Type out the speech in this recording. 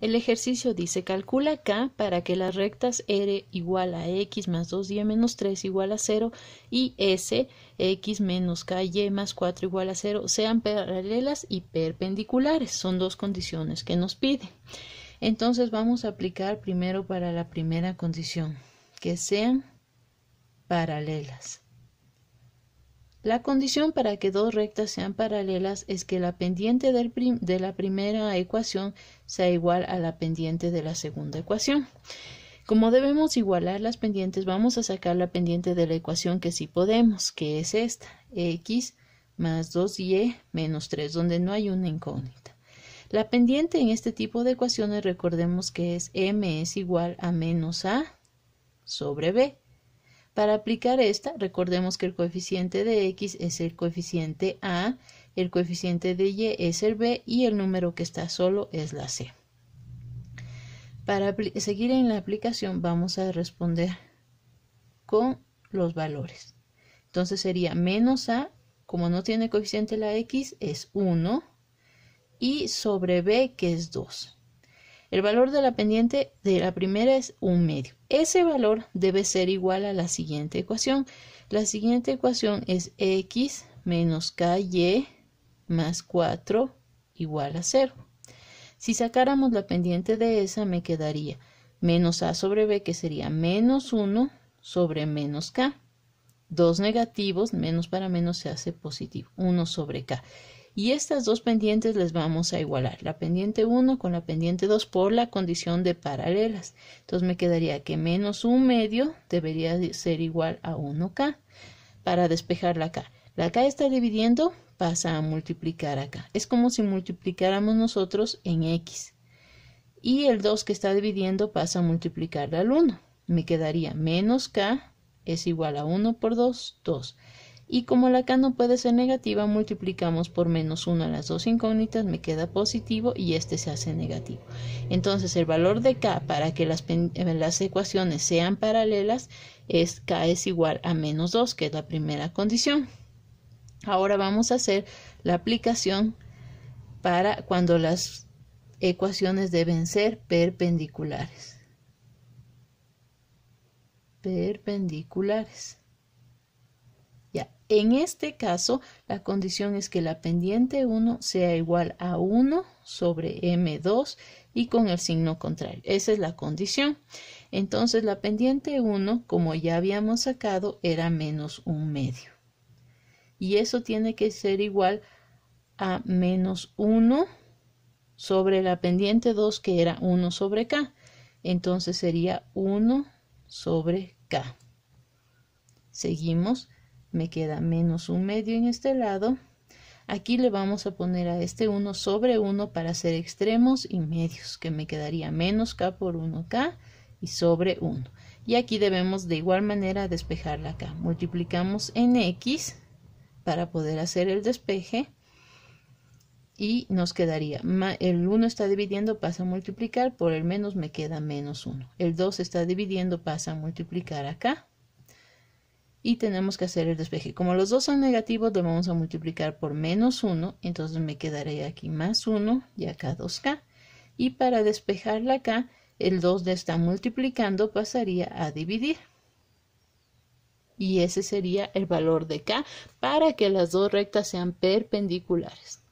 El ejercicio dice, calcula K para que las rectas R igual a X más 2Y menos 3 igual a 0 y S, X menos KY más 4 igual a 0 sean paralelas y perpendiculares. Son dos condiciones que nos pide. Entonces vamos a aplicar primero para la primera condición, que sean paralelas. La condición para que dos rectas sean paralelas es que la pendiente de la primera ecuación sea igual a la pendiente de la segunda ecuación. Como debemos igualar las pendientes, vamos a sacar la pendiente de la ecuación que sí podemos, que es esta, x más 2y e menos 3, donde no hay una incógnita. La pendiente en este tipo de ecuaciones recordemos que es m es igual a menos a sobre b. Para aplicar esta, recordemos que el coeficiente de x es el coeficiente a, el coeficiente de y es el b y el número que está solo es la c. Para seguir en la aplicación vamos a responder con los valores. Entonces sería menos a, como no tiene coeficiente la x, es 1 y sobre b que es 2. El valor de la pendiente de la primera es un medio. Ese valor debe ser igual a la siguiente ecuación. La siguiente ecuación es x menos ky más 4 igual a 0. Si sacáramos la pendiente de esa me quedaría menos a sobre b que sería menos 1 sobre menos k. Dos negativos, menos para menos se hace positivo, 1 sobre k y estas dos pendientes las vamos a igualar, la pendiente 1 con la pendiente 2 por la condición de paralelas. Entonces me quedaría que menos 1 medio debería ser igual a 1K para despejar la K. La K está dividiendo, pasa a multiplicar acá. Es como si multiplicáramos nosotros en X. Y el 2 que está dividiendo pasa a multiplicarla al 1. Me quedaría menos K es igual a 1 por 2, 2. Y como la K no puede ser negativa, multiplicamos por menos 1 a las dos incógnitas, me queda positivo y este se hace negativo. Entonces el valor de K para que las, eh, las ecuaciones sean paralelas es K es igual a menos 2, que es la primera condición. Ahora vamos a hacer la aplicación para cuando las ecuaciones deben ser perpendiculares. Perpendiculares. En este caso, la condición es que la pendiente 1 sea igual a 1 sobre m2 y con el signo contrario. Esa es la condición. Entonces, la pendiente 1, como ya habíamos sacado, era menos 1 medio. Y eso tiene que ser igual a menos 1 sobre la pendiente 2, que era 1 sobre k. Entonces sería 1 sobre k. Seguimos me queda menos un medio en este lado. Aquí le vamos a poner a este 1 sobre 1 para hacer extremos y medios, que me quedaría menos k por 1k y sobre 1. Y aquí debemos de igual manera despejar la k. Multiplicamos en x para poder hacer el despeje y nos quedaría, el 1 está dividiendo, pasa a multiplicar, por el menos me queda menos 1. El 2 está dividiendo, pasa a multiplicar acá y tenemos que hacer el despeje. Como los dos son negativos, lo vamos a multiplicar por menos 1, entonces me quedaré aquí más 1 y acá 2k. Y para despejar la k el 2 de está multiplicando pasaría a dividir. Y ese sería el valor de k para que las dos rectas sean perpendiculares.